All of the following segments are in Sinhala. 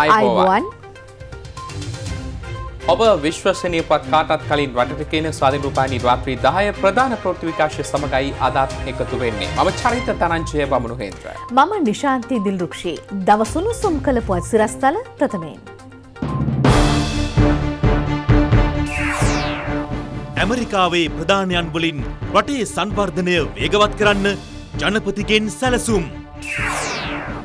අයිබෝවන් ඔබ විශ්වශනය පත් කාටත් කලින් රටට කියන ස්වාධීරූපානි රාත්‍රී දාය ප්‍රධාන ප්‍රෘති විකාශය සමඟයි අදත් එකතු වෙන්නේ මම චරිත තනංචය බමුණු හේත්‍ර මම නිශාන්ති දිල්රුක්ෂී දවසුණු සුම් කළ පුවත් සිරස්ථල ප්‍රථමයෙන්. ඇමරිකාවේ ප්‍රධානයන් වලින් රටේ සංවර්ධනය වේගවත් කරන්න ජනපතිගෙන් සැලසුම්.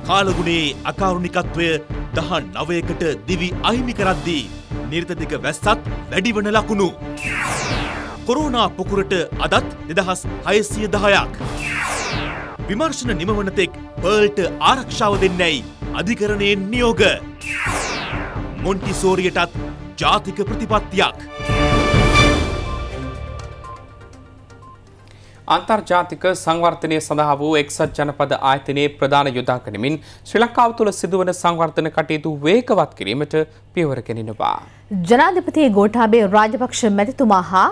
කාලගුණේ අකාරුණිකත්වය දහන් නවයකට දිවි අහිමි කරද්දී නිර්තතික වැස්සත් වැඩිවන ලකුණු. කොරෝනා පොකුරට අදත් දෙදහස් හයසිය දහයක්. විමර්ශන නිමවනතෙක් පර්ල්ට ආරක්ෂාව දෙන්නැයි අධිකරණයෙන් නියෝග. මොන්ටිසෝරියටත් ජාතික ප්‍රතිපත්තියක්. අන්තර්ජාතික සංවර්ධනය සඳහා වූ එක්සත් ජනපද ආයතනයේ ප්‍රධාන යොදාගනිමින් ශ්‍රී ලංකාව තුළ සිදුවන සංවර්ධන කටයුතු වේගවත් කිරීමට පියවර ගෙනෙනවා. ජනාධිපති ගෝඨාභය රාජපක්ෂ මැතිතුමා හා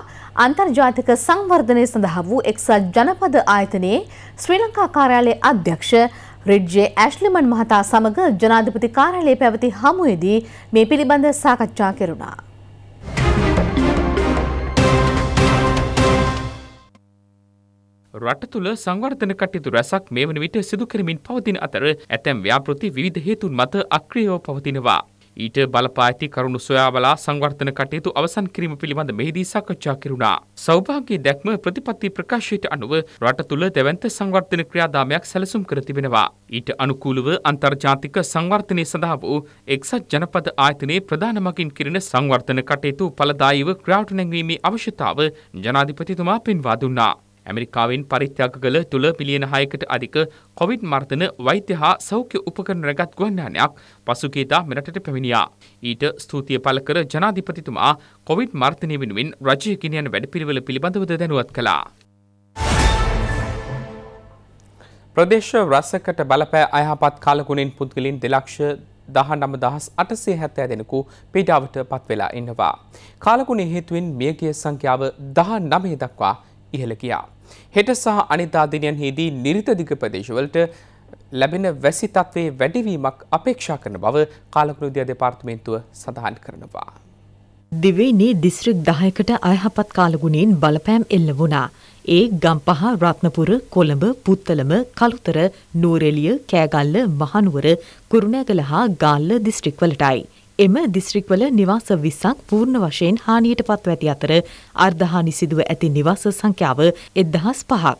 අන්තර්ජාතික සංවර්ධනය සඳහා වූ එක්සත් ජනපද ආයතනයේ ශ්‍රී ලංකා කාර්යාලයේ අධ්‍යක්ෂ රිජ්ජේ ඇශ්ලිමන් මහතා සමග ජනාධිපති කාර්යාලයේ පැවති හමුවේදී මේ පිළිබඳ සාකච්ඡා කෙරුණා. රට තුළ සංවර්ධන කටයුතු රැසක් මේ වන විට සිදු කරමින් පවතින අතර ඇතැම් ව්‍යාපෘති විධ හේතුන් මත අක්‍රියෝ පවතිනවා. ඊට බලපාති කරුණු සොයාවලා සංවර්ධන කටයුතු අවසන් කිරීම පිළිබඳ මෙහිදී සාකච්ඡා කෙරුණා. සෞභාග්‍ය දැක්ම ප්‍රතිපත්ති ප්‍රකාශයට අනුව රට තුළ දැවන්ත සංවර්ධන ක්‍රියාදාමයක් සැලසුම් කර තිබෙනවා. ඊට අනුකූලව අන්තර්ජාතික සංවර්ධනය සඳහා වූ එක්සත් ජනපද ආයතනයේ ප්‍රධාන මගින් කිරීම සංවර්ධන කටයුතු ඵලදායීව ක්‍රියාවට නැංවීමේ අවශ්‍යතාව ජනාධිපතිතුමා පෙන්වා දුන්නා. ඇමරිකාවෙන් පරිත්‍යාග කළ තුළ පිලියන හයකට අධික කොවිඩ් මර්තන වෛද්‍ය හා සෞඛ්‍ය උපකරන රැගත් ගොන්නනයක් පසුගේදා මෙරටට පැමිණියා. ඊට ස්තුතිය පල කර ජනාධිපතිතුමා කොවිඩ් මර්තනය වෙනුවෙන් රජය ගෙනයන වැඩපිළිවෙල පිළිබඳවද දැනුවත් කළා. ප්‍රදේශ රසකට බලපෑ අයහපත් කාලකුණෙන් පුද්ගලින් දෙලක්ෂ දහ නම දහස් අටසේ හැත්තෑ දෙෙනකු පීඩාවට පත්වෙලා ඉන්නවා. කාලකුණේ හේතුවෙන් මියගිය සංඛ්‍යාව දහ නමේ දක්වා ඉහළ ගියා. හෙට සහ අනිතා දිනයන්හිදී නිරිතදිග ප්‍රදේශවලට ලැබෙන වැසි තත්ත්වයේ වැඩිවීමක් අපේක්ෂා කරන බව කාලකෘතිය දෙපාර්තමේන්තුව සඳහන් කරනවා. දිවයිනේ දිස්ත්‍රික් දහයකට අයහපත් කාලගුණයෙන් බලපෑම් එල්ල වුණා. ඒ ගම්පහ රත්නපුර කොළඹ පුත්තලම කළුතර නූරෙලිය කෑගල්ල මහනුවර කුරුණෑගල හා ගාල්ල දිස්ත්‍රික්වලටයි. එම දිස්ත්‍රික්වල නිවාස විස්සක් පූර්ණ වශයෙන් හානියට පත්ව ඇති අතර අර්ධහානි සිදුව ඇති නිවාස සංඛ්‍යාව එදහස් පහක්.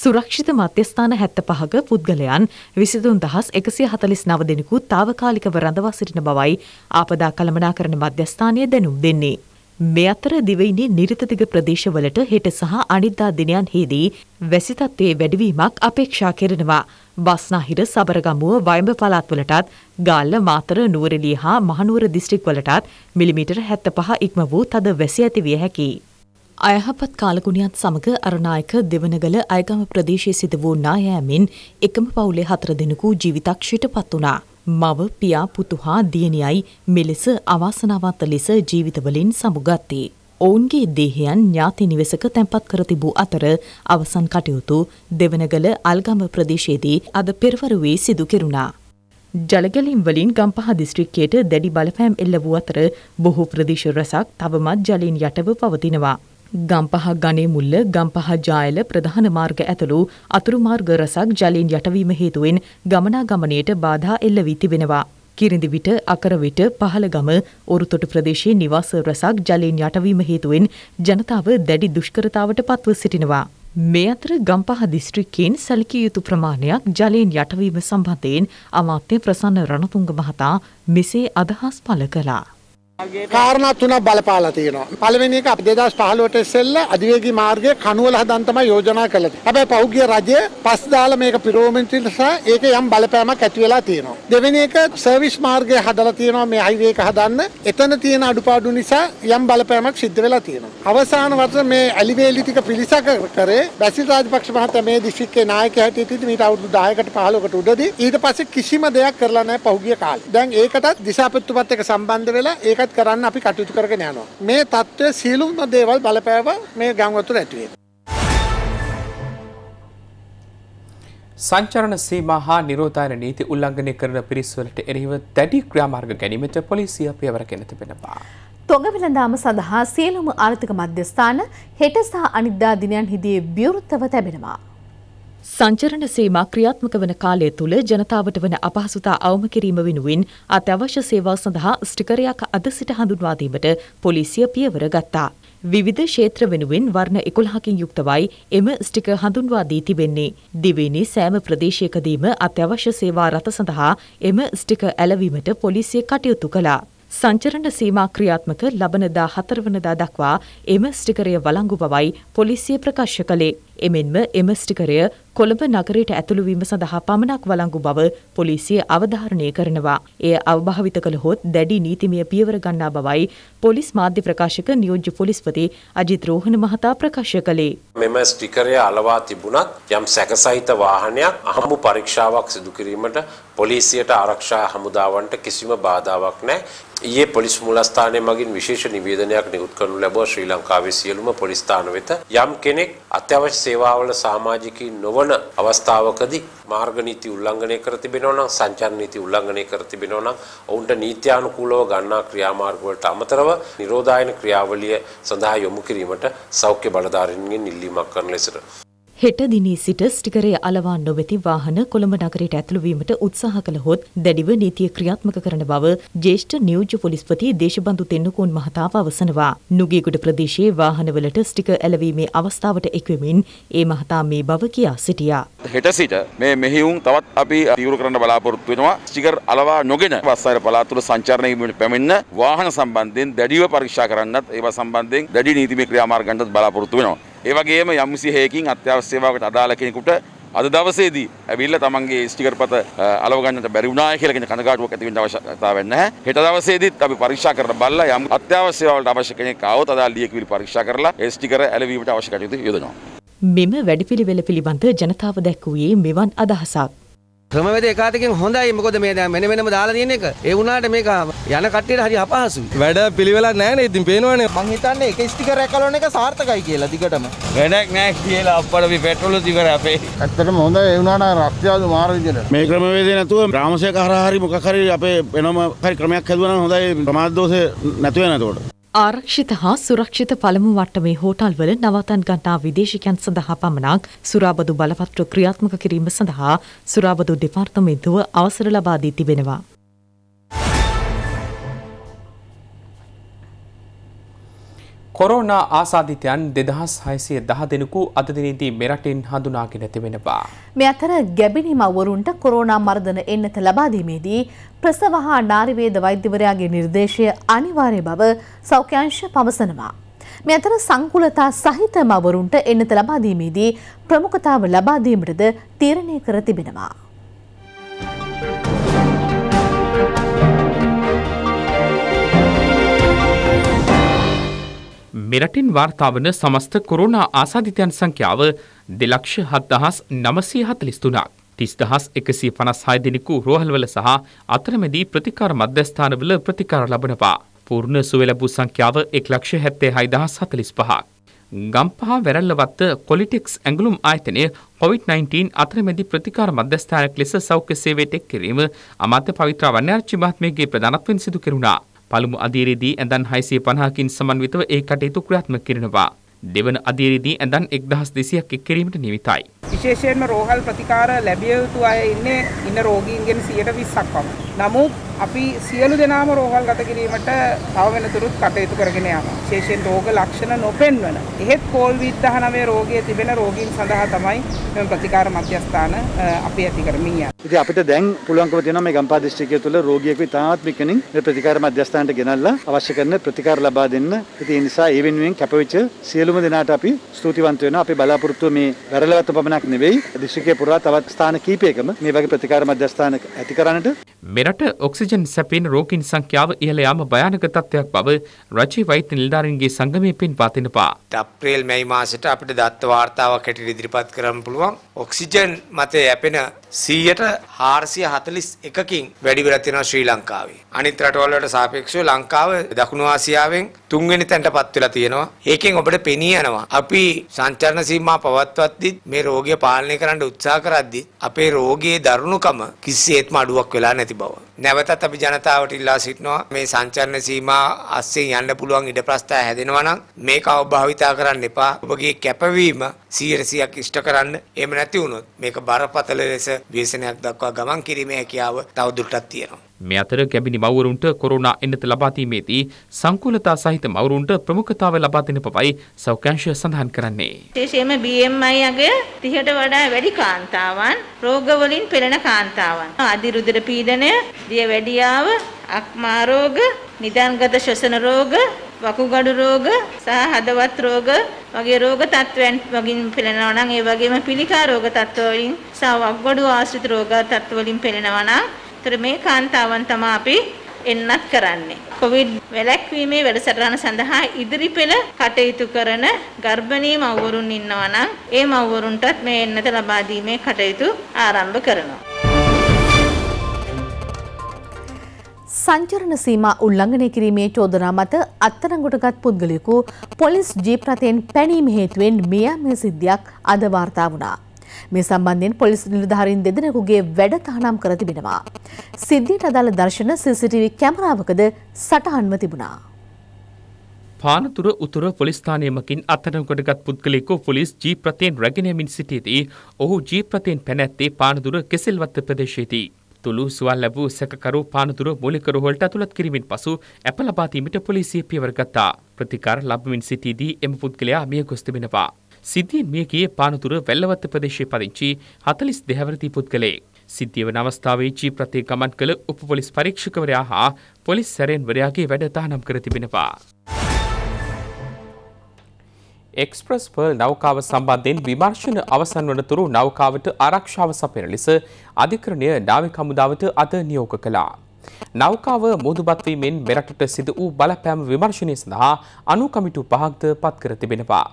සුරක්ෂිත මධ්‍යස්ථාන හැත්ත පහක පුද්ගලයන් විසිදුන් දහස් එකසිය හතලිස් නව දෙනෙකු තාවකාලිකව රඳවා සිටින බවයි ආපදා කළමනා කරන මධ්‍යස්ථානය දැනුම් දෙන්නේ. මේ අතර දිවයිනේ නිරිතතිග ප්‍රදේශවලට හෙට සහ අනිද්දා දිනයන්හිදී වැසි තත්ත්වයේ වැඩිවීමක් අපේක්ෂා කරනවා. බස්නාහිර සබරගමුව වයඹ පළාත්වලටත් ගාල්ල මාතර නුවරඑළිය හා මහනුවර දිස්ත්‍රික්වලටත් මිලිමීටර 75 ඉක්ම වූ තද වැසි ඇති විය හැකියි. අයහපත් කාලගුණයත් සමග අරනායක දෙවනගල අයගම ප්‍රදේශයේ සිට වූ නායෑමෙන් එකම පවුලේ හතර දෙනෙකු ජීවිතක්ෂයට පත් වුණා. මව පියා පුතු හා දියණියයි මෙලෙස අවාසනාවන්ත ලෙස ජීවිතවලින් සමුගත්තේ. ඔවුන්ගේ දේහයන් ඥාති නිවසක තැන්පත් කර තිබූ අතර අවසන් කටයුතු දෙවනගල අල්ගම ප්‍රදේශයේදී අද පෙරවරුවේ සිදු කෙරුණා. ජලගැලීම් වලින් ගම්පහ දිස්ත්‍රික්කයට දැඩි බලපෑම් එල්ල වූ අතර බොහෝ ප්‍රදේශ රැසක් තවමත් ජලයෙන් යටව පවතිනවා. ගම්පහ ගනේ මුල්ල ගම්පහ ජායල ප්‍රධාන මාර්ග ඇතුළු අතුරු මාර්ග රසක් ජලයෙන් යටවීම හේතුවෙන් ගමනාගමනයට බාධා එල්ල වී තිබෙනවා. කිරිඳි විට අකරවිට පහළගම ඔරුතොටු ප්‍රදේශයේ නිවාස රසක් ජලයෙන් යටවීම හේතුවෙන් ජනතාව දැඩි දුෂ්කරතාවට පත්ව සිටිනවා. මේ අතර ගම්පහ දිස්ත්‍රික්කයෙන් සැලකිය යුතු ප්‍රමාණයක් ජලයෙන් යටවීම සම්බන්ධයෙන් අමාත්‍ය ප්‍රසන්න රණතුංග මහතා මෙසේ අදහස් පළ කළා. කාරණා තුනක් බලපාලා තියෙනවා. පළවෙනි එක 2015ට ඉස්සෙල්ල අධිවේගී මාර්ගයේ කනුවල හදන් තමයි යෝජනා කළේ. හැබැයි පහුගිය රජය පස් දාලා මේක පිරෝමෙන්ටි නිසා ඒක යම් බලපෑමක් ඇති වෙලා තියෙනවා. දෙවෙනි එක සර්විස් මාර්ගය හදලා තියෙනවා මේ හයිවේ එක හදන්න. එතන තියෙන අඩුපාඩු නිසා යම් බලපෑමක් සිද්ධ වෙලා තියෙනවා. අවසාන වර්ෂ මේ ඇලිවේලි ටික පිළිසක කරේ බැසිල් රාජපක්ෂ මහතා මේ දිස්ත්‍රික්කේ නායකයා හැටියට මීට අවුරුදු 10කට 15කට උඩදී ඊට පස්සේ කිසිම දෙයක් කරලා නැහැ පහුගිය කාලේ. දැන් ඒකටත් දිසාපත්තුපත් එක සම්බන්ධ වෙලා ඒක අයත් කරන්න අපි කටයුතු කරගෙන යනවා. මේ தত্ত্বය සියලුම දේවල් බලපෑව මේ ගංගවතුර ඇතුවේ. සංචරණ සීමා හා නිරෝධායන නීති උල්ලංඝනය කරන පිරිස්වලට එරෙහිව දැඩි ක්‍රියාමාර්ග ගැනීමට පොලිසිය පියවර ගෙන තිබෙනවා. තොග වෙළඳාම සඳහා සියලුම ආර්ථික මධ්‍යස්ථාන හෙට සහ අනිද්දා දිනයන් හිදී විවෘතව තැබෙනවා. සංචරණ සීමා ක්‍රියාත්මක වන කාලය තුළ ජනතාවට වන අපහසුතා අවම කිරීම වෙනුවෙන් අත්‍යවශ්‍ය සේවා සඳහා ස්ටිකරයක් අද සිට හඳුන්වා දීමට පොලිසිය පියවර ගත්තා. විවිධ ක්ෂේත්‍ර වෙනුවෙන් වර්ණ 11කින් යුක්තවයි එම ස්ටිකර් හඳුන්වා දී තිබෙන්නේ. දිවයිනේ සෑම ප්‍රදේශයකදීම අත්‍යවශ්‍ය සේවා රථ සඳහා එම ස්ටිකර් ඇලවීමට පොලිසිය කටයුතු කළා. සංචරණ සීමා ක්‍රියාත්මක ලබනදා හතරවනදා දක්වා එම ස්ටිකරය වලංගු බවයි පොලිසිය ප්‍රකාශ කළේ. එමෙන්ම එම ස්ටිකරය කොළඹ නගරයට ඇතුළු වීම සඳහා පමණක් වළංගු බව පොලිසිය අවධාරණය කරනවා. එය අවභාවිත කළහොත් දැඩි නීතිමය පියවර ගන්නා බවයි පොලිස් මාධ්‍ය ප්‍රකාශක නියෝජ්‍ය පොලිස්පති අජිත් රෝහණ මහතා ප්‍රකාශ කළේ. මෙම ස්ටිකරය අලවා තිබුණත් යම් සැකසහිත වාහනයක් අහඹු පරීක්ෂාවක් සිදු කිරීමට පොලිසියට ආරක්ෂා හමුදාවන්ට කිසිම බාධාවක් නැහැ. ඊයේ පොලිස් මූලස්ථානය මගින් විශේෂ නිවේදනයක් නිකුත් කරනු ලැබුවා ශ්‍රී ලංකාවේ සියලුම පොලිස් ස්ථාන වෙත යම් කෙනෙක් අත්‍යවශ්‍ය සේවාවල සමාජිකී නොවන නොවන අවස්ථාවකදී මාර්ග නීති උල්ලංඝනය කර තිබෙනවා නම් සංචාර නීති උල්ලංඝනය කර තිබෙනවා නම් ඔවුන්ට නීත්‍යානුකූලව ගන්නා ක්‍රියාමාර්ග වලට අමතරව නිරෝධායන ක්‍රියාවලිය සඳහා යොමු කිරීමට සෞඛ්‍ය බලධාරීන්ගෙන් ඉල්ලීමක් කරන ලෙසට හෙට දිනේ සිට ස්ටිකරය අලවා නොමැති වාහන කොළඹ නගරයට ඇතුළු වීමට උත්සාහ කළහොත් දැඩිව නීතිය ක්‍රියාත්මක කරන බව ජ්‍යෙෂ්ඨ නියෝජ්‍ය පොලිස්පති දේශබන්දු තෙන්නකෝන් මහතා පවසනවා. නුගේගොඩ ප්‍රදේශයේ වාහනවලට ස්ටික ඇලවීමේ අවස්ථාවට එක්වෙමින් ඒ මහතා මේ බව කියා සිටියා. හෙට සිට මේ මෙහිවුම් තවත් අපි තීව්‍ර කරන්න බලාපොරොත්තු වෙනවා. ස්ටිකර් අලවා නොගෙන වස්සාර පළාත් තුළ සංචාරණය වීමට පැමිණ වාහන සම්බන්ධයෙන් දැඩිව පරීක්ෂා කරන්නත් ඒවා සම්බන්ධයෙන් දැඩි නීතිමය ක්‍රියාමාර්ගයන්ටත් බලාපොරොත්තු වෙනවා. ඒ වගේම යම්සි හේකින් අත්‍යවශ්‍ය සේවාවකට අදාළ කෙනෙකුට අද දවසේදී ඇවිල්ලා තමන්ගේ ස්ටිකර්පත අලව ගන්නට බැරි වුණා කියලා කියන කනගාටුවක් ඇති වෙන්න අවශ්‍යතාවයක් නැහැ. හෙට දවසේදීත් අපි පරීක්ෂා කරලා බලලා යම් අත්‍යවශ්‍ය සේවාවලට අවශ්‍ය කෙනෙක් ආවොත් අදාළ ලියකිවිලි පරීක්ෂා කරලා ඒ ස්ටිකර ඇලවීමට අවශ්‍ය කටයුතු යොදනවා. මෙම වැඩිපිළිවෙල පිළිබඳ ජනතාව දැක්වූයේ මෙවන් අදහසක්. ක්‍රමවේද එකාතකින් හොඳයි මොකද මේ දැන් මෙන්න මෙන්නම දාලා තියෙන එක ඒ වුණාට මේක යන කට්ටියට හරි අපහසුයි වැඩ පිළිවෙලක් නැහැ නේ ඉතින් පේනවනේ මං හිතන්නේ එක ස්ටිකර් එකක් කලවන එක සාර්ථකයි කියලා දිගටම වැඩක් නැහැ කියලා අප්පට මේ පෙට්‍රෝල් ඉවර අපේ ඇත්තටම හොඳයි ඒ වුණාට රක්තියාදු මාර විදිහට මේ ක්‍රමවේදේ නැතුව රාමසේක හරහා හරි මොකක් හරි අපේ වෙනම හරි ක්‍රමයක් හැදුවා නම් හොඳයි ප්‍රමාද දෝෂේ නැතු වෙන එතකොට ආරක්ෂිත හා සුරක්ෂිත පළමු වට්ටමේ හෝටල්වල නවතන් ගන්නා විදේශිකයන් සඳහා පමණක් සුරාබදු බලපත්‍ර ක්‍රියාත්මක කිරීම සඳහා සුරාබදු දෙපාර්තමේන්තුව අවසර ලබා දී තිබෙනවා. කොරෝනා ආසාධිතයන් දෙදහස් හයිසිය දහ දෙනෙකු අදදිනදී මෙරටින් හඳුනාගෙන තිබෙනවා. මෙ අතර ගැබිනි මවරුන්ට කොරෝනා මර්ධන එන්නත ලබාදීමේදී ප්‍රසවහා නාරිවේද වෛද්‍යවරයාගේ නිර්දේශය අනිවාර්ය බව සෞඛ්‍යංශ පවසනවා. මෙ අතර සංකුලතා සහිත මවරුන්ට එන්නත ලබාදීමේදී ප්‍රමුඛතාව ලබාදීමටද තීරණය කර තිබෙනවා. මෙරටින් වාර්තාාවන සමස්ත කොරුණා ආසාධිතයන් සංඛ්‍යාව දෙලක්ෂ හත්දහස් නමසය හතලිස්තුනාක්. තිස්දහස් එකසී පනස් හයදිනෙකු රෝහල්වල සහ අතරමැදී ප්‍රතිකාර මධ්‍යස්ථානවල ප්‍රතිකාර ලබනවා. පූර්ණ සුවලබූ සංඛ්‍යාව එක් ලක්ෂ හැත්තේ හයිදහස් හතලිස් පහක්. ගම්පහ වැරල්ලවත්ත කොලිටික්ස් ඇගලුම් ආයතනය කොවිD-19 අතරමැදි ප්‍රතිකාර මධ්‍යස්ථානක් ලෙස සෞඛ්‍ය සේවයට එක් කිරීම අමාත්‍ය පවිත්‍ර වන්‍යාර්චි මහත්මයගේ ප්‍රධානත්වෙන් සිදු කෙරුණා. පළමු අධීරයේදී ඇඳන් 650කින් සමන්විතව ඒ කටයුතු ක්‍රියාත්මක කරනවා. දෙවන අධීරයේදී ඇඳන් 1200ක් එක් කිරීමට නියමිතයි. විශේෂයෙන්ම රෝහල් ප්‍රතිකාර ලැබිය යුතු අය ඉන්නේ ඉන්න රෝගීන්ගෙන් 120ක් පමණ. නමුත් අපි සියලු දෙනාම රෝහල් ගත කිරීමට තව වෙනතුරුත් කටයුතු කරගෙන යනවා. විශේෂයෙන් රෝග ලක්ෂණ නොපෙන්වන. එහෙත් COVID-19 රෝගයේ තිබෙන රෝගීන් සඳහා තමයි මේ ප්‍රතිකාර මධ්‍යස්ථාන අපි ඇති කරමින් යන්නේ. ඉතින් අපිට දැන් පුළුවන්කම තියෙනවා මේ ගම්පහ දිස්ත්‍රික්කය තුළ රෝගියෙකු ඉතාමත්ම කෙනින් මේ ප්‍රතිකාර මධ්‍යස්ථානට ගෙනල්ලා අවශ්‍ය කරන ප්‍රතිකාර ලබා දෙන්න. ඉතින් ඒ නිසා ඒ වෙනුවෙන් කැපවෙච්ච සියලුම දෙනාට අපි ස්තුතිවන්ත වෙනවා. අපි බලාපොරොත්තු මේ වැරළවත්ත පමණ ස්ථානයක් නෙවෙයි දිශකය පුරා තවත් ස්ථාන කීපයකම මේ වගේ ප්‍රතිකාර මධ්‍යස්ථාන ඇති කරන්නට මෙරට ඔක්සිජන් සැපෙන් රෝගීන් සංඛ්‍යාව ඉහළ යාම භයානක තත්ත්වයක් බව රජයේ වෛද්‍ය නිලධාරීන්ගේ සංගමයේ පින්පාතිනපා. අප්‍රේල් මැයි මාසෙට අපිට දත්ත වාර්තාවක් හැටියට ඉදිරිපත් කරන්න පුළුවන් ඔක්සිජන් මතය යැපෙන 100ට 441කින් වැඩි වෙලා තියෙනවා ශ්‍රී ලංකාවේ. අනිත් රටවල් වලට සාපේක්ෂව ලංකාව දකුණු ආසියාවෙන් තුන්වෙනි තැනටපත් වෙලා තියෙනවා. ඒකෙන් ඔබට පෙනී යනවා. අපි සංචාරණ සීමා පවත්වද්දී මේ රෝග රෝගය පාලනය කරන්න උත්සාහ කරද්දී අපේ රෝගයේ දරුණුකම කිසිසේත්ම අඩුවක් වෙලා නැති බව. නැවතත් අපි ජනතාවට ඉල්ලා සිටිනවා මේ සංචරණ සීමා අස්සේ යන්න පුළුවන් ඉඩ ප්‍රස්ථා හැදෙනවා නම් මේක අවභාවිතා කරන්න එපා. ඔබගේ කැපවීම 100%ක් ඉෂ්ට කරන්න. එහෙම නැති වුණොත් මේක බරපතල ලෙස ව්‍යසනයක් දක්වා ගමන් කිරීමේ හැකියාව තවදුරටත් තියෙනවා. මේ අතර ගැබිනි මව්වරුන්ට කොරෝනා එන්නත ලබා දීමේදී සංකූලතා සහිත මව්වරුන්ට ප්‍රමුඛතාව ලබා දෙන බවයි සෞඛ්‍යංශය සඳහන් කරන්නේ. විශේෂයෙන්ම BMI අගය 30ට වඩා වැඩි කාන්තාවන් රෝගවලින් පෙළෙන කාන්තාවන් අධි රුධිර පීඩනය, දිය වැඩියාව, අක්මා රෝග, නිදාන්ගත ශ්වසන රෝග, වකුගඩු රෝග සහ හදවත් රෝග වගේ රෝග තත්ත්වයන් වගින් පෙළෙනවා නම් ඒ වගේම පිළිකා රෝග තත්ත්ව වලින් සහ වකුගඩු ආශ්‍රිත රෝග තත්ත්ව වලින් පෙළෙනවා නම් ඒතර මේ කාන්තාවන් තමයි අපි එන්නත් කරන්නේ. කොවිඩ් වැළැක්වීමේ වැඩසටහන සඳහා ඉදිරිපෙළ කටයුතු කරන ගර්භණී මව්වරුන් ඉන්නවා නම් ඒ මව්වරුන්ටත් මේ එන්නත ලබා දීමේ කටයුතු ආරම්භ කරනවා. සංචරණ සීමා උල්ලංඝනය කිරීමේ චෝදනා මත අත්අඩංගුවටගත් පුද්ගලයෙකු පොලිස් ජීප් රථයෙන් පැනීම හේතුවෙන් මියෑම සිද්ධියක් අද වාර්තා වුණා. මේ සම්බන්ධයෙන් පොලිස් නිලධාරීන් දෙදෙනෙකුගේ වැඩ තහනම් කර තිබෙනවා. සිද්ධියට අදාළ දර්ශන CCTV කැමරාවකද සටහන්ව තිබුණා. පානතුර උතුර පොලිස්ථානයමකින් අත්තනකොටගත් පුද්ගලෙකු පොලිස් ජීප්‍රතයෙන් රැගෙනයමින් සිටියදී ඔහු ජීප්‍රතයෙන් පැනැත්තේ පානදුර කෙසෙල්වත්ත ප්‍රදේශයේදී. තුළු සුවල් ලැබූ සැකරු පානතුර මොලිකරහොල්ට ඇතුළත් කිරීමෙන් පසු ඇප ලබාතීමට පොලිසිය පියවරගත්තා. ප්‍රතිකාර ලබමින් සිටියදී එම පුද්ගලයා මිය ගොස්තිබෙනවා. සිද්ධියෙන් මියගියේ පානතුර වැල්ලවත්ත ප්‍රදේශයේ පදිංචි 40 දෙහැවරති පුද්ගලයෙක්. සිද්ධිය වන අවස්ථාවේ ජීප්‍රතේ ගමන් කළ උපපොලිස් පරීක්ෂකවරයා හා පොලිස් සැරෙන්වරයාගේ වැඩ තහනම් කර තිබෙනවා. එක්ස්ප්‍රස් පර්ල් නෞකාව සම්බන්ධයෙන් විමර්ශන අවසන් වනතුරු නෞකාවට ආරක්ෂාව සපයන ලෙස අධිකරණය නාවික හමුදාවට අද නියෝග කළා. නෞකාව මුදුබත්වීමෙන් මෙරටට සිදු වූ බලපෑම විමර්ශනය සඳහා අනුකමිටු පහක්ද පත්කර තිබෙනවා.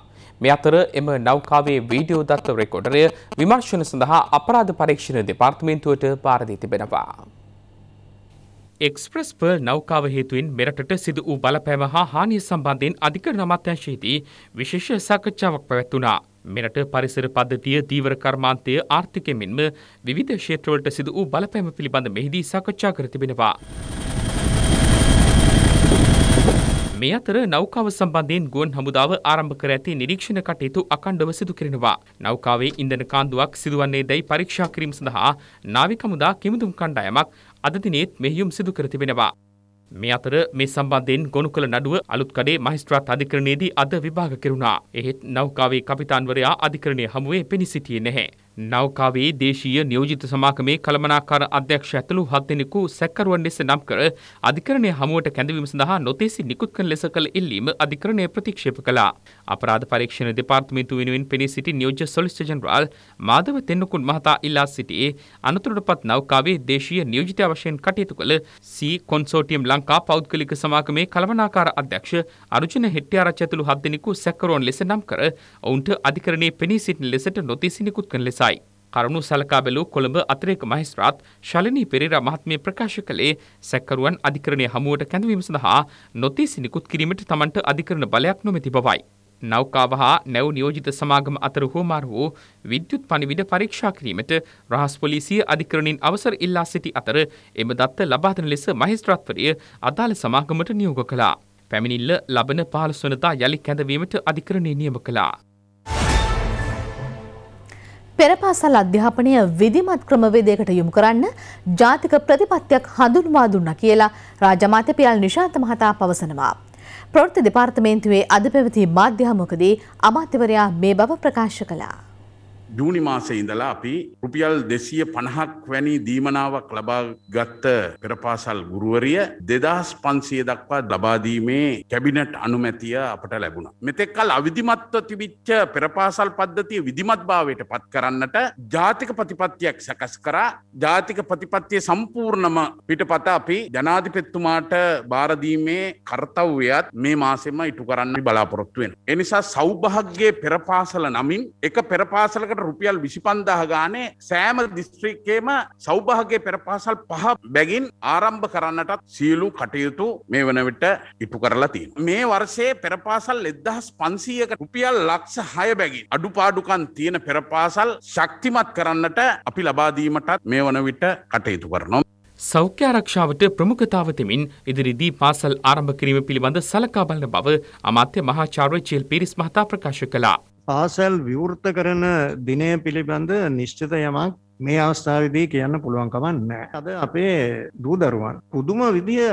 මේ අතර එම නෞකාවේ වීඩියෝ දත්ත රෙකෝඩරය විමර්ශන සඳහා අපරාධ පරීක්ෂණ දෙපාර්තමේන්තුවට භාර දී තිබෙනවා. එක්ස්ප්‍රස් පර් නෞකාව හේතුවෙන් මෙරටට සිදු වූ බලපෑම හා හානිය සම්බන්ධයෙන් අධිකරණ අමාත්‍යංශයේදී විශේෂ සාකච්ඡාවක් පැවැත්වුණා. මෙරට පරිසර පද්ධතිය දීවර කර්මාන්තය ආර්ථිකයෙන් මෙන්ම විවිධ ක්ෂේත්‍රවලට සිදු වූ බලපෑම පිළිබඳ මෙහිදී සාකච්ඡා කර තිබෙනවා. මේ අතර නෞකාව සම්බන්ධයෙන් ගුවන් හමුදාව ආරම්භ කර ඇති නිරීක්ෂණ කටයුතු අකණ්ඩව සිදු කරනවා. නෞකාවේ ඉන්ධන කාන්දුවක් සිදුවන්නේ දැයි පරීක්ෂා කිරීම සඳහා නාවික හමුදා කිමුදුම් කණ්ඩායමක් අද දිනේත් මෙහියුම් සිදු කර තිබෙනවා. මේ අතර මේ සම්බන්ධයෙන් ගොනු කළ නඩුව අලුත්කඩේ මහිස්ත්‍රාත් අධිකරණයේදී අද විභාග කෙරුණා. එහෙත් නෞකාවේ කපිතාන්වරයා අධිකරණය හමුවේ පෙනී සිටියේ නැහැ. නෞකාවේ දේශීය නියෝජිත සමාකමේ කළමනාකාර අධ්‍යක්ෂ ඇතුළු හත් දෙනෙකු සැකකරුවන් ලෙස නම් කර අධිකරණය හමුවට කැඳවීම සඳහා නොතේසි නිකුත් කරන ලෙස කළ ඉල්ලීම අධිකරණය ප්‍රතික්ෂේප කළා. අපරාධ පරීක්ෂණ දෙපාර්තමේන්තුව වෙනුවෙන් පෙනී සිටි නියෝජ්‍ය සොලිසිටර් ජෙනරාල් මාධව තෙන්නකුන් මහතා ඉල්ලා සිටියේ අනතුරටපත් නෞකාවේ දේශීය නියෝජිතය වශයෙන් කටයුතු කළ සී කොන්සෝටියම් ලංකා පෞද්ගලික සමාගමේ කළමනාකාර අධ්‍යක්ෂ අරුජන හෙට්ටිආරච්චි ඇතුළු හත් දෙනෙකු සැකකරුවන් ලෙස නම් කර ඔවුන්ට අධිකරණයේ පෙනී සිටින ලෙසට නොතේසි නිකුත් කරන ලෙස නිසයි. කරුණු සලකා බැලූ කොළඹ අතිරේක මහේස්ත්‍රාත් ශලිනී පෙරේරා මහත්මිය ප්‍රකාශ කළේ සැකකරුවන් අධිකරණයේ හමුවට කැඳවීම සඳහා නොතීසි නිකුත් කිරීමට තමන්ට අධිකරණ බලයක් නොමැති බවයි. නෞකාව හා නැව් නියෝජිත සමාගම අතර හුවමාරු වූ විද්‍යුත් පණිවිඩ පරීක්ෂා කිරීමට රහස් පොලිසිය අධිකරණින් අවසර ඉල්ලා සිටි අතර එම දත්ත ලබා දෙන ලෙස මහේස්ත්‍රාත්වරය අදාළ සමාගමට නියෝග කළා. පැමිණිල්ල ලබන 15 වනදා යලි කැඳවීමට අධිකරණය නියම කළා. පෙරපාසල් අධ්‍යාපනය විධිමත් ක්‍රමවේදයකට යොමු කරන්න ජාතික ප්‍රතිපත්තියක් හඳුන්වා දුන්නා කියලා රාජමාත්‍ය පියල් නිශාන්ත මහතා පවසනවා. ප්‍රවෘත්ති දෙපාර්තමේන්තුවේ අද පැවති මාධ්‍යහමකදී අමාත්‍යවරයා මේ බව ප්‍රකාශ කළා. ජූනි මාසේ ඉඳලා අපි රුපියල් දෙසිය පණහක් වැනි දීමනාවක් ලබා ගත්ත පෙරපාසල් ගුරුවරිය දෙදහස් පන්සිය දක්වා ලබාදීමේ කැබිනට් අනුමැතිය අපට ලැබුණ. මෙතෙක්කල් අවිධිමත්ව තිබිච්ච පෙරපාසල් පද්ධතිය විධිමත් භාවයට පත් කරන්නට ජාතික ප්‍රතිපත්තියක් සැකස් කරා ජාතික ප්‍රතිපත්තිය සම්පූර්ණම පිටපත අපි ජනාධිපෙත්තුමාට බාරදීමේ කර්තව්‍යත් මේ මාසෙම ඉටු කරන්න බලාපොරොත්තු වෙන. එනිසා සෞභාග්‍යයේ පෙරපාසල නමින් එක පෙරපාසලකට රුපියල් විසිපන්දාහ ගානේ සෑම දිස්ත්‍රික්කේම සෞභාගේ පෙරපාසල් පහ බැගින් ආරම්භ කරන්නටත් සියලු කටයුතු මේ වනවිට ඉටු කරලා තින්. මේ වර්සේ පෙරපාසල් එදහස් පන්සීයක රුපියල් ලක්ෂ හය බැගින් අඩුපාඩුකන් තියෙන පෙරපාසල් ශක්තිමත් කරන්නට අපි ලබාදීමටත් මේ වනවිට කටයුතු කරනවා. සෞඛ්‍ය ආරක්ෂාවට ප්‍රමුඛතාව දෙමින් ඉදිරිදී පාසල් ආරම්භ කිරීම පිළිබඳ සලකා බලන බව අමාත්‍ය මහාචාර්ය චීල් පීරිස් මහතා ප්‍රකාශ කළා. පාසැල් විවෘත කරන දිනය පිළිබඳ නිශ්චිත යමක් මේ අවස්ථාවදී කියන්න පුළුවන්කමන්න අද අපේ දූදරුවන් පුදුම විදිය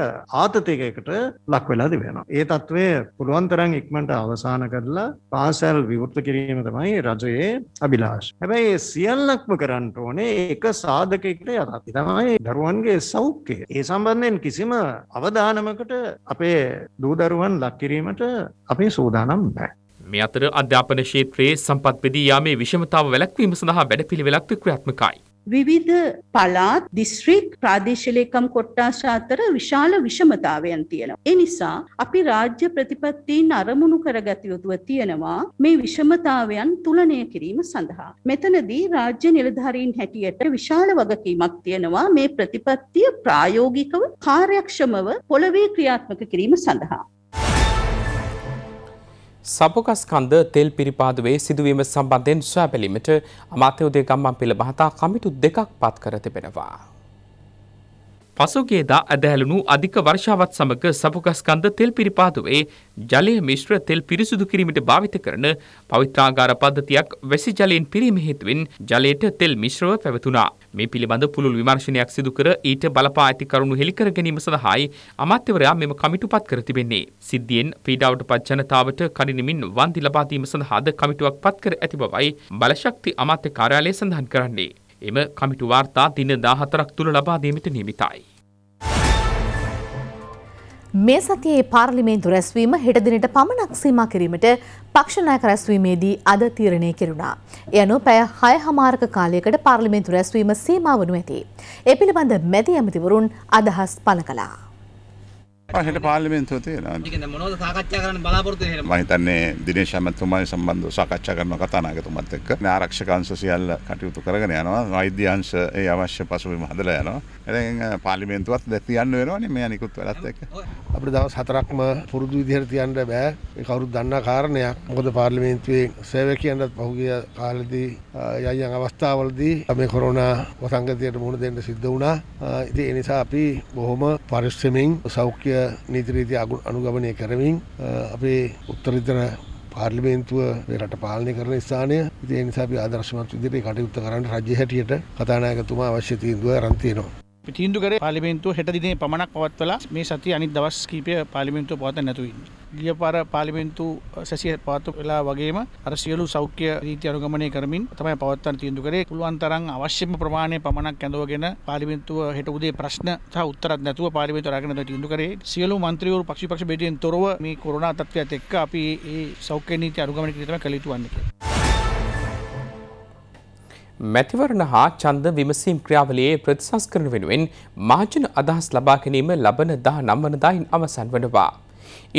ආතතයකකට ලක් වෙලාදි වෙනවා. ඒ තත්ත්වය පුළුවන්තරං ඉක්මට අවසාන කරලා පාසැල් විවෘත කිරීම තමයි රජයේ අභිලාශ. හැබැයි සියල්ලක්ම කරන්න ඕනේ ඒක සාධකෙක්ට යතති තමයි දරුවන්ගේ සෞඛ්‍යය. ඒ සම්බන්ධයෙන් කිසිම අවධානමකට අපේ දූදරුවන් ලක්කිරීමට අපේ සූදානම් බෑ. මේ අතර අධ්‍යාපන ක්ෂේත්‍රයේ සම්පත් බෙදී යාමේ විෂමතාව වැළැක්වීම සඳහා වැඩපිළිවෙලක් වික්‍රියාත්මකයි. විවිධ පලාත් දිස්ත්‍රික් ප්‍රාදේශලේකම් කොට්ටාශ අතර විශාල විෂමතාවයන් තියෙනවා. ඒ නිසා අපි රාජ්‍ය ප්‍රතිපත්තීන් අරමුණු කරගත යුතුව තියෙනවා මේ විෂමතාවයන් තුලනය කිරීම සඳහා. මෙතනදී රාජ්‍ය නිලධාරීන් හැටියට විශාල වගකීමක් තියෙනවා මේ ප්‍රතිපත්තිය ප්‍රායෝගිකව කාර්යක්ෂමව පොළවේ ක්‍රියාත්මක කිරීම සඳහා. සපොකස්කන්ද තෙල් පිරිපාදුවේ සිදුවීම සම්බන්ධයෙන් සොයා බැලීමට අමාත්‍ය උදේ ගම්මන් පෙළ මහතා කමිටු දෙකක් පත් කර තිබෙනවා. පසුගියදා ඇදහැළුණු අධික වර්ෂාවත් සමග සපුගස්කන්ද තෙල් පිරිපාදුවේ ජලය මිශ්‍ර තෙල් පිරිසුදු කිරීමට භාවිත කරන පවිත්‍රාගාර පද්ධතියක් වැසි ජලයෙන් පිරීම හේතුවෙන් ජලයට තෙල් මිශ්‍රව පැවතුනා. මේ පිළිබඳ පුළුල් විමර්ශනයක් සිදු කර ඊට බලපා ඇති කරුණු හෙළිකර ගැනීම සඳහායි අමාත්‍යවරයා මෙම කමිටුපත් කර තිබෙන්නේ. සිද්ධියෙන් පීඩාවට පත් ජනතාවට කඩිනමින් වන්දි ලබා දීම සඳහාද කමිටුවක් පත් කර ඇති බවයි බලශක්ති අමාත්‍ය කාර්යාලය සඳහන් කරන්නේ. එම කමිටු වාර්තා දින 14ක් තුල ලබා දීමට නියමිතයි. මේ සතියේ පාර්ලිමේන්තු රැස්වීම හෙටදිනට පමණක් සීමා කිරීමට පක්ෂනායක රැස්වීමේදී අද තීරණය කෙරුණා. එය අනුව පැය හය හමාරක කාලයකට පාර්ලිමේන්තු රැස්වීම සීමා වනු ඇති. ඒ පිළිබඳ මැති ඇමතිවරුන් අදහස් පළ කළා. පහට පාලිමෙන්තුව තියෙන මහිතන්නේ දිනේශමතුමයි සම්බන්ධ සාකච්ඡා කරන කතානාගතුමත් එක්ක ආරක්ෂකංශ සියල්ල කටයුතු කරගෙන යනවා වෛද්‍යංශ ඒ අවශ්‍ය පසුබිම හදලා යනවා එතෙන් පාර්ලිමේන්තුවත් දැතියන්න වෙනවනේ මේ අනිකුත් වැඩත් එක්ක අපිට දවස් හතරක්ම පුරුදු විදිහට තියන්න බෑ ඒ කවුරුත් දන්නා කාරණයක් මොකද පාර්ලිමේන්තුවේ සේවකයන්ට පහුගිය කාලෙදී යයන් අවස්ථාවලදී මේ කොරෝනා වසංගතයට මුහුණ දෙන්න සිද්ධ වුණා ඉතින් ඒ නිසා අපි බොහොම පරිස්සමෙන් සෞඛ්‍ය නීති රීති අනුගමනය කරමින් අපේ උත්තරිතර පාර්ලිමේන්තුව රට පාලනය කරන ස්ථානය ඉතින් නිසා අපි ආදර්ශමත් විදිහට කටයුත්ත කරන්න රජය හැටියට කතානායකතුමා අවශ්‍ය තීන්දුව අරන් තියෙනවා. තීන්දුව කරේ පාර්ලිමේන්තුව හෙට දිනේ පමණක් පවත්වලා මේ සතිය අනිත් දවස් කීපය පාර්ලිමේන්තුව පවත්වන්න නැතුව ඉන්නේ. ගිය පාර පාලිමෙන්තු සැසිය පවත්තු වෙලා වගේම අර සියලු සෞඛ්‍ය රීති අනුගමනය කරමින් තමයි පවත්වන්න තීන්දුව කරේ. පුළුවන් තරම් අවශ්‍යම ප්‍රමාණය පමණක් ඇඳවගෙන පාර්ලිමේන්තුව හෙට උදේ ප්‍රශ්න සහ උත්තරත් නැතුව පාර්ලිමේන්තුව රැගෙන යන තීන්දුව කරේ. සියලු මන්ත්‍රීවරු පක්ෂ විපක්ෂ බෙදීම් තොරව මේ කොරෝනා තත්ත්වයත් එක්ක අපි මේ සෞඛ්‍ය නීති අනුගමනය කිරීම තමයි කළ යුතු වන්නේ කියලා. මැතිවරණ හා ඡන්ද විමසීම් ක්‍රියාවලියේ ප්‍රතිසංස්කරණ වෙනුවෙන් මාර්ජන අදහස් ලබා ගැනීම ලබන 19 වනදායින් අවසන් වනවා.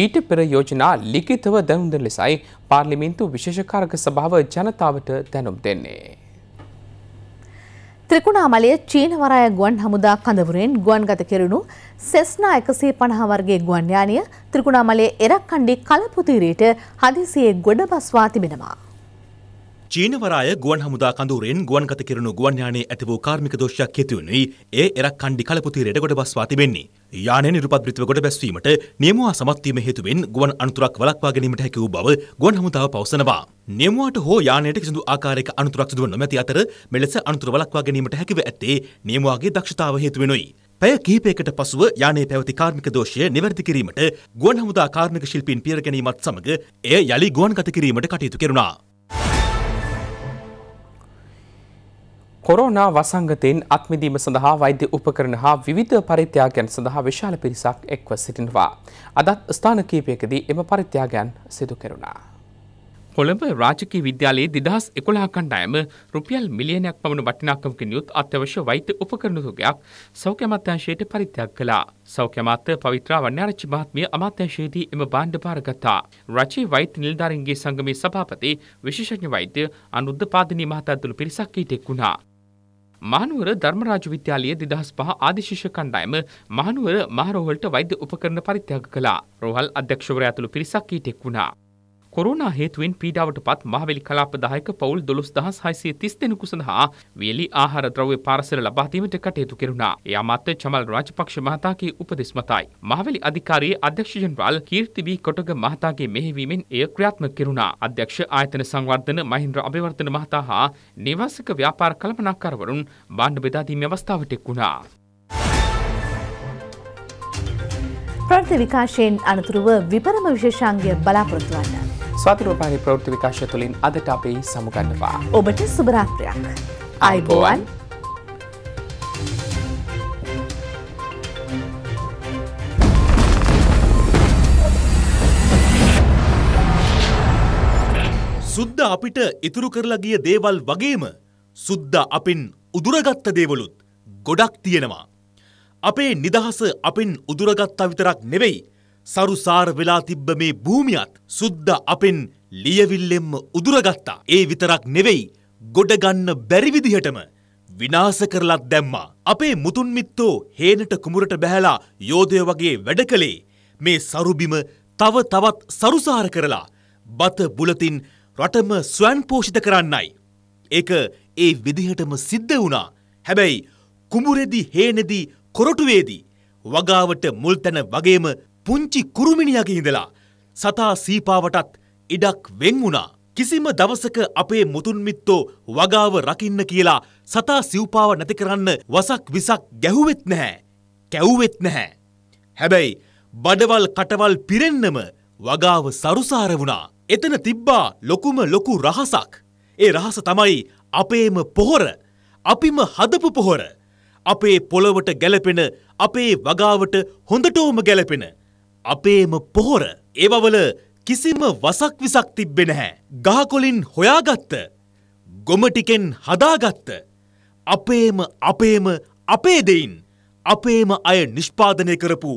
ඊට පෙර යෝජනා ලිඛිතව දැනුම්දෙන ලෙසයි පාර්ලිමේන්තු විශේෂකාරක සභාව ජනතාවට දැනුම් දෙන්නේ. ත්‍රිකුණාමලයේ චීන වරාය ගුවන් හමුදා කඳවුරෙන් ගුවන්ගත කෙරුණු සෙස්නා 150 වර්ගයේ ගුවන් යානය ත්‍රිකුණාමලයේ එරක්කණ්ඩි කලපුතීරයට හදිසියේ ගොඩබස්වා තිබෙනවා. චීනවරාය ගුවන් හමුදා කඳුරෙන් ගුවන්ගත කෙරුණු ගුවන් යානයේ ඇති වූ කාර්මික දෝෂයක් හේතු වනුයි ඒ එරක්කණ්ඩි කලපුතීරයට ගොඩබස්වා තිබෙන්නේ. යානය නිරුපද්‍රිතව ගොඩ බැස්වීමට නියමවා සමත්වීම හේතුවෙන් ගුවන් අනතුරක් වලක්වා ගැනීමට හැකි වූ බව ගුවන් හමුදාව පවසනවා. නියමුවාට හෝ යානයට කිසිදු ආකාරයක අනතුරක් සිදුව නොමැති අතර මෙලෙස අනතුර වලක්වා ගැනීමට හැකිව ඇත්තේ නියමුවාගේ දක්ෂතාව හේතුවෙනුයි. පැය කිහිපයකට පසුව යානයේ පැවති කාර්මික දෝෂය නිවැරදි කිරීමට ගුවන් හමුදා කාර්මික ශිල්පීන් පියර ගැනීමත් සමග එය යළි ගුවන්ගත කිරීමට කටයුතු කෙරුණා. කොරෝනා වසංගතයෙන් අත්මිදීම සඳහා වෛද්‍ය උපකරණ හා විවිධ පරිත්‍යාගයන් සඳහා විශාල පිරිසක් එක්ව සිටිනවා. අදත් ස්ථාන කීපයකදී එම පරිත්‍යාගයන් සිදු කෙරුණා. කොළඹ රාජකී විද්‍යාලයේ දෙදහස් එකොළහ කණ්ඩායම රුපියල් මිලියනයක් පමණ වටිනාකමකින් යුත් අත්‍යවශ්‍ය වෛද්‍ය උපකරණ සුගයක් සෞඛ්‍ය අමාත්‍යංශයට පරිත්‍යාග කළා. සෞඛ්‍ය අමාත්‍ය පවිත්‍රා වන්‍යාරච්චි මහත්මිය අමාත්‍යංශයේදී එම භාණ්ඩ භාරගත්තා. රජයේ වෛද්‍ය නිලධාරීන්ගේ සංගමේ සභාපති විශේෂඥ වෛද්‍ය අනුරුද්ධ පාදිනී මහතා ඇතුළු පිරිසක් ඊට එක් වුණා. මහනුවර ධර්මරාජ විද්‍යාලයේ දෙදහස් පහ ආදිශිෂ්‍ය කණ්ඩායම මහනුවර මහරෝහලට වෛද්‍ය උපකරණ පරිත්‍යාග කළා. රෝහල් අධ්‍යක්ෂවරයා ඇතුළු පිරිසක් ඊටෙක් වුණා. කොරුණා හේතුවෙන් පීඩාවට පත් මහවැලි කලාපදායක පවුල් දොළොස් දහස් හයිසිය තිස් දෙනෙකු සඳහා වේලි ආහාර ද්‍රව්‍ය පාර්සල ලබාදීමට කටයුතු කෙරුණා. එය අමත චමල් රාජපක්ෂ මහතාගේ උපදෙස් මතයි. මහවැලි අධිකාරී අධ්‍යක්ෂ ජනරාල් කීර්තිබී කොටග මහතාගේ මෙහෙවීමෙන් එය ක්‍රියාත්මක කෙරුණා. අධ්‍යක්ෂ ආයතන සංවර්ධන මහින්ද්‍ර අබේවර්ධන මහතා හා නිවාසික ව්‍යාපාර කළමනාකරවරුන් බාණ්ඩ බෙදා දීමේ අවස්ථාවට එක් වුණා. ප්‍රර්ථ විකාශයෙන් අනතුරුව විපරම විශේෂාංගය බලාපොරොත්තුවන්න. ස්වාතිරෝපානි ප්‍රවෘත්ති විකාශය තුළින් අදට අපි සමුගන්නවා. ඔබට සුභරාත්‍රයක්. අයිබෝවන් සුද්ද අපිට ඉතුරු කරලා ගිය දේවල් වගේම සුද්ද අපින් උදුරගත්ත දේවලුත් ගොඩක් තියෙනවා. අපේ නිදහස අපින් උදුරගත්තා විතරක් නෙවෙයි සරුසාර වෙලා තිබ්බ මේ භූමියත් සුද්ද අපෙන් ලියවිල්ලෙන්ම උදුරගත්තා. ඒ විතරක් නෙවෙයි ගොඩගන්න බැරි විදිහටම විනාශ කරලත් දැම්මා. අපේ මුතුන් මිත්තෝ හේනට කුඹරට බැහැලා යෝධය වගේ වැඩ කළේ මේ සරුබිම තව තවත් සරුසාර කරලා බත බුලතින් රටම ස්වයන් පෝෂිත කරන්නයි. ඒක ඒ විදිහටම සිද්ධ වුණා. හැබැයි කුඹුරෙදි හේනේදී කොරටුවේදී වගාවට මුල්තැන වගේම පුංචි කුරුමිනියගේ ඉඳලා සතා සීපාවටත් ඉඩක් වෙන් වුණා. කිසිම දවසක අපේ මුතුන්මිත්තෝ වගාව රකින්න කියලා සතා සිව්පාව නැති කරන්න වසක් විසක් ගැහුවෙත් නැහැ. කැව්වෙත් නැහැ. හැබැයි බඩවල් කටවල් පිරෙන්නම වගාව සරුසාර වුණා. එතන තිබ්බා ලොකුම ලොකු රහසක්. ඒ රහස තමයි අපේම පොහොර. අපිම හදපු පොහොර. අපේ පොළොවට ගැලපෙන අපේ වගාවට හොඳටෝම ගැලපෙන අපේම පොහොර ඒවවල කිසිම වසක් විසක් තිබ්බෙ නැහැ. ගහකොලින් හොයාගත්ත ගොමටිකෙන් හදාගත්ත අපේම අපේම අපේ දෙයින් අපේම අය නිෂ්පාදනය කරපු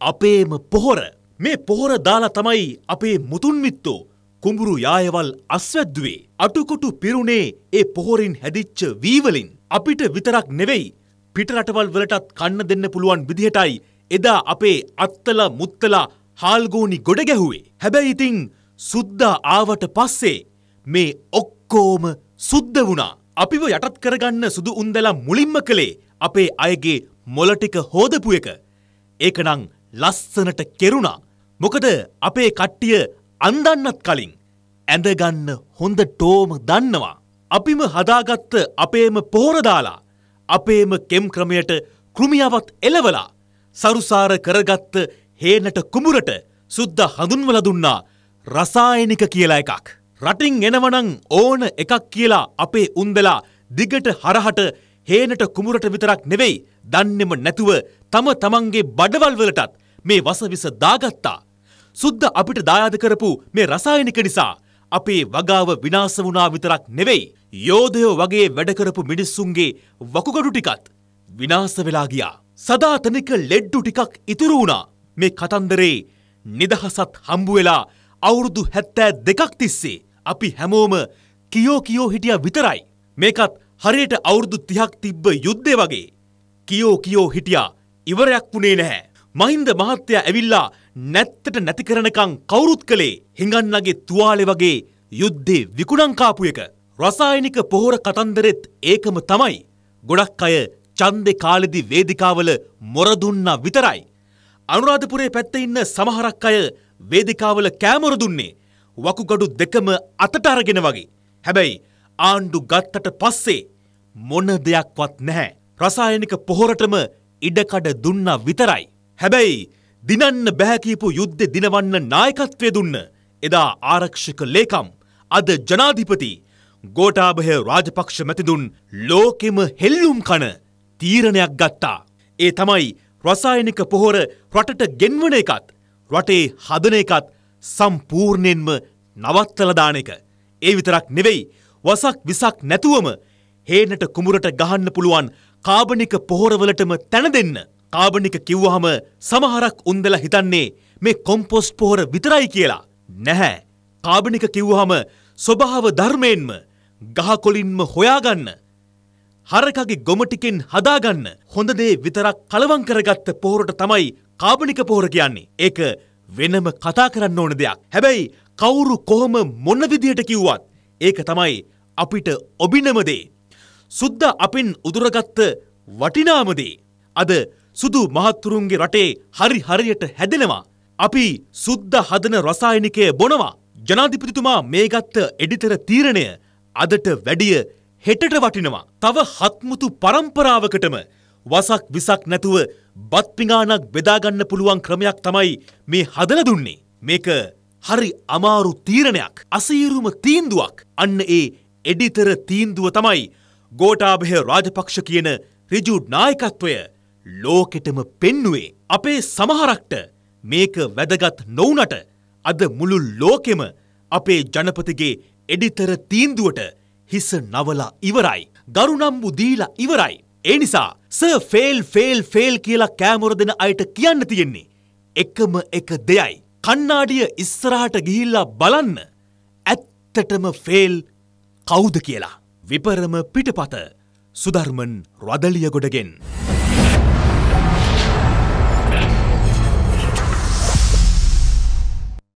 අපේම පොහොර මේ පොහොර දාලා තමයි අපේ මුතුන් මිත්තෝ කුඹුරු යායවල් අස්වැද්දුවේ අටුකොටු පිරුණේ ඒ පොහොරින් හැදිච්ච වීවලින් අපිට විතරක් නෙවෙයි පිටරටවල් වලටත් කන්න දෙන්න පුළුවන් විදිහටයි එදා අපේ අත්තලා මුත්තලා හාල්ගෝනි ගොඩ ගැහුවේ. හැබැයි ඉතින් සුද්දා ආවට පස්සේ මේ ඔක්කෝම සුද්ද වුණා. අපිව යටත් කරගන්න සුදු උන්දලා මුලින්ම කළේ අපේ අයගේ මොලටික හෝදපු එක. ඒකනං ලස්සනට කෙරුණා. මොකද අපේ කට්ටිය අන්දන්නත් කලින් ඇඳගන්න හොඳ ටෝම දන්නවා. අපිම හදාගත්ත අපේම පෝරදාලා අපේම කෙම් ක්‍රමයට කෘමියාවත් එලවලා සරුසාර කරගත්ත හේනට කුඹුරට සුද්ද හඳුන්වල දුන්නා රසායනික කියලා එකක්. රටින් එනවනං ඕන එකක් කියලා අපේ උන්දලා දිගට හරහට හේනට කුමරට විතරක් නෙවෙයි දන්නෙම නැතුව තම තමන්ගේ බඩවල්වලටත් මේ වසවිස දාගත්තා. සුද්ද අපිට දායාද කරපු මේ රසායනික නිසා අපේ වගාව විනාස වුණා විතරක් නෙවෙයි. යෝධයෝ වගේ වැඩකරපු මිනිස්සුන්ගේ වකුගඩු ටිකත් විනාස වෙලා ගියා. සදාතනික ලෙඩ්ඩු ටිකක් ඉතුරු වුණා මේ කතන්දරේ නිදහසත් හම්බුවෙලා අවුරුදු හැත්තෑ දෙකක් තිස්සේ අපි හැමෝම කියෝ කියෝ හිටිය විතරයි. මේකත් හරියට අවුරුදු තිහක් තිබ්බ යුද්ධය වගේ. කියෝ කියෝ හිටියා ඉවරයක් වුණේ නැහැ. මහින්ද මහත්තයා ඇවිල්ලා නැත්තට නැති කරනකං කවුරුත් කළේ හිඟන්නගේ තුවාලෙ වගේ යුද්ධේ විකුණංකාපු එක. රසායනික පොහොර කතන්දරෙත් ඒකම තමයි. ගොඩක් අය චන්දෙ කාලෙදි වේදිකාවල මොරදුන්නා විතරයි. අනුරාධපුරේ පැත්ත ඉන්න සමහරක් අය වේදිකාවල කෑමොර දුන්නේ වකුගඩු දෙකම අතට අරගෙන වගේ. හැබැයි ආණ්ඩු ගත්තට පස්සේ මොන දෙයක්වත් නැහැ. රසායනික පොහොරටම ඉඩකඩ දුන්නා විතරයි. හැබැයි දිනන්න බැහැකීපු යුද්ධෙ දිනවන්න නායකත්වය දුන්න එදා ආරක්ෂක ලේකම් අද ජනාධිපති ගෝටාභය රාජපක්ෂ මැතිදුන් ලෝකෙම හෙල්ලුම් කන තීරණයක් ගත්තා. ඒ තමයි රසායනික පොහොර රටට ගෙන්වන එකත් රටේ හදන එකත් සම්පූර්ණයෙන්ම නවත්තල දාන එක. ඒ විතරක් නෙවෙයි වසක් විසක් නැතුවම හේනට කුඹරට ගහන්න පුළුවන් කාබනික පොහොරවලටම තැන දෙන්න. කාබනික කිව්වහම සමහරක් උන්දලා හිතන්නේ මේ කොම්පොස්ට් පොහොර විතරයි කියලා. නැහැ. කාබනික කිව්වහම ස්වභාව ධර්මයෙන්ම ගහකොලින්ම හොයාගන්න හරකගේ ගොමටිකෙන් හදාගන්න හොඳ දේ විතරක් කලවං කරගත්ත පොහොරට තමයි කාබනික පොහොර කියන්නේ. ඒක වෙනම කතා කරන්න ඕන දෙයක්. හැබැයි කවුරු කොහොම මොන විදියට කිව්වත් ඒක තමයි අපිට ඔබිනම දේ. සුද්ද අපින් උදුරගත්ත වටිනාම දේ. අද සුදු මහත්තුරුන්ගේ රටේ හරි හරියට හැදෙනවා. අපි සුද්ද හදන රසායනිකය බොනවා. ජනාධිපතිතුමා මේ ගත්ත එඩිතර තීරණය අදට වැඩිය හෙටට වටිනවා. තව හත්මුතු පරම්පරාවකටම වසක් විසක් නැතුව බත්පිඟානක් බෙදාගන්න පුළුවන් ක්‍රමයක් තමයි මේ හදල දුන්නේ. මේක හරි අමාරු තීරණයක් අසීරුම තීන්දුවක් අන්න ඒ එඩිතර තීන්දුව තමයි ගෝටාභය රාජපක්ෂ කියන රිජු නායකත්වය ලෝකෙටම පෙන්නුවේ අපේ සමහරක්ට මේක වැදගත් නොවනට අද මුළු ලෝකෙම අපේ ජනපතිගේ එඩිතර තීන්දුවට හිස නවලා ඉවරයි. ගරුනම්බු දීලා ඉවරයි. ඒ නිසා සර් ෆේල් ෆේල් ෆේල් කියලා කෑමොර දෙන අයට කියන්න තියෙන්නේ. එකම එක දෙයයි. කණ්ණාඩිය ඉස්සරහට ගිහිල්ලා බලන්න. ඇත්තටම ෆේල් කවුද කියලා. විපරම පිටපත සුධර්මන් රදලියගොඩගෙන්.